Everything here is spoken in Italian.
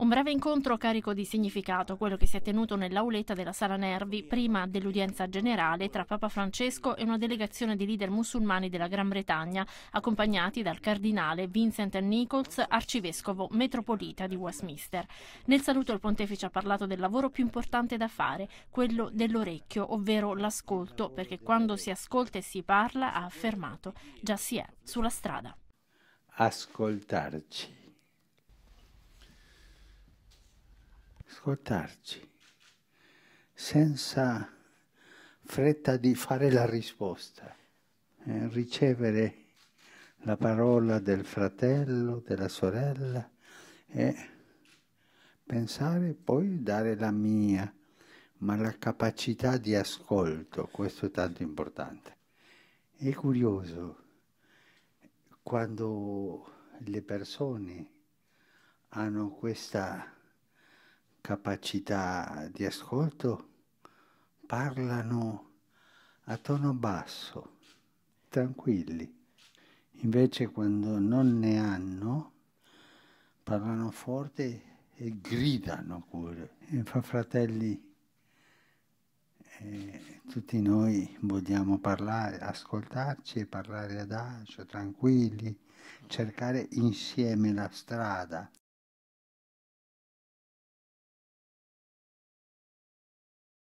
Un breve incontro carico di significato, quello che si è tenuto nell'auletta della Sala Nervi prima dell'udienza generale tra Papa Francesco e una delegazione di leader musulmani della Gran Bretagna, accompagnati dal cardinale Vincent Nichols, arcivescovo metropolita di Westminster. Nel saluto il pontefice ha parlato del lavoro più importante da fare, quello dell'orecchio, ovvero l'ascolto, perché quando si ascolta e si parla, ha affermato, già si è sulla strada. Ascoltarci ascoltarci, senza fretta di fare la risposta, eh, ricevere la parola del fratello, della sorella e pensare poi dare la mia, ma la capacità di ascolto, questo è tanto importante. È curioso quando le persone hanno questa capacità di ascolto parlano a tono basso, tranquilli. Invece quando non ne hanno, parlano forte e gridano pure. fa fratelli, eh, tutti noi vogliamo parlare, ascoltarci e parlare ad adagio, tranquilli, cercare insieme la strada.